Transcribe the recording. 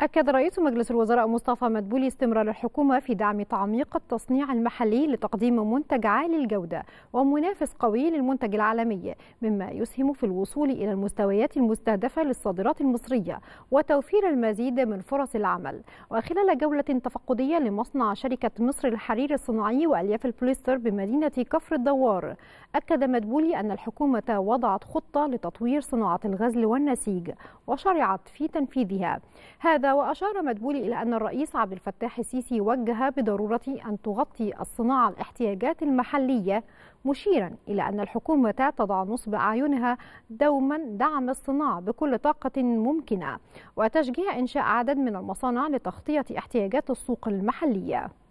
أكد رئيس مجلس الوزراء مصطفى مدبولي استمرار الحكومة في دعم تعميق التصنيع المحلي لتقديم منتج عالي الجودة ومنافس قوي للمنتج العالمي مما يسهم في الوصول إلى المستويات المستهدفة للصادرات المصرية وتوفير المزيد من فرص العمل وخلال جولة تفقدية لمصنع شركة مصر الحرير الصناعي وألياف البوليستر بمدينة كفر الدوار أكد مدبولي أن الحكومة وضعت خطة لتطوير صناعة الغزل والنسيج وشرعت في تنفيذها هذا هذا وأشار مدبولي إلى أن الرئيس عبد الفتاح السيسي وجه بضرورة أن تغطي الصناعة الاحتياجات المحلية مشيرا إلى أن الحكومة تضع نصب أعينها دوما دعم الصناعة بكل طاقة ممكنة وتشجيع إنشاء عدد من المصانع لتغطية احتياجات السوق المحلية